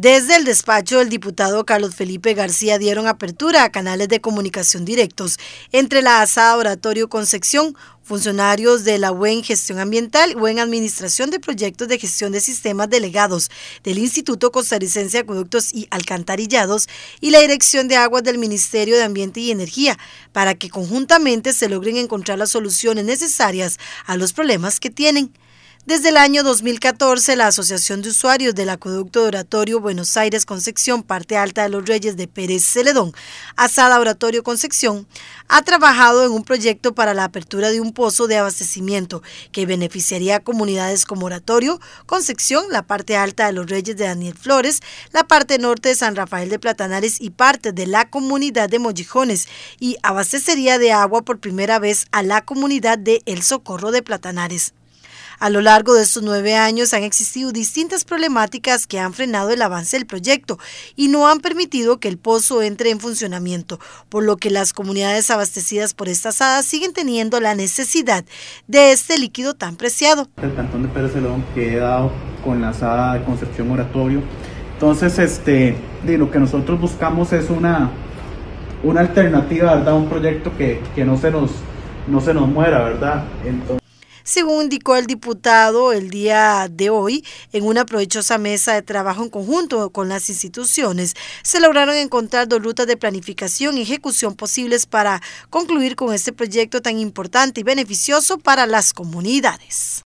Desde el despacho del diputado Carlos Felipe García dieron apertura a canales de comunicación directos entre la ASA Oratorio Concepción, funcionarios de la UEN Gestión Ambiental, UEN Administración de Proyectos de Gestión de Sistemas Delegados del Instituto Costarricense de Acueductos y Alcantarillados y la Dirección de Aguas del Ministerio de Ambiente y Energía, para que conjuntamente se logren encontrar las soluciones necesarias a los problemas que tienen. Desde el año 2014, la Asociación de Usuarios del Acueducto de Oratorio Buenos Aires Concepción, parte alta de los Reyes de Pérez Celedón, Asada Oratorio Concepción, ha trabajado en un proyecto para la apertura de un pozo de abastecimiento que beneficiaría a comunidades como Oratorio, Concepción, la parte alta de los Reyes de Daniel Flores, la parte norte de San Rafael de Platanares y parte de la comunidad de Mollijones y abastecería de agua por primera vez a la comunidad de El Socorro de Platanares. A lo largo de estos nueve años han existido distintas problemáticas que han frenado el avance del proyecto y no han permitido que el pozo entre en funcionamiento, por lo que las comunidades abastecidas por esta hadas siguen teniendo la necesidad de este líquido tan preciado. El cantón de Pérez Celón queda con la sala de Concepción Moratorio, Entonces, este, de lo que nosotros buscamos es una, una alternativa, ¿verdad? Un proyecto que, que no se nos no se nos muera, ¿verdad? Entonces según indicó el diputado el día de hoy, en una provechosa mesa de trabajo en conjunto con las instituciones, se lograron encontrar dos rutas de planificación y ejecución posibles para concluir con este proyecto tan importante y beneficioso para las comunidades.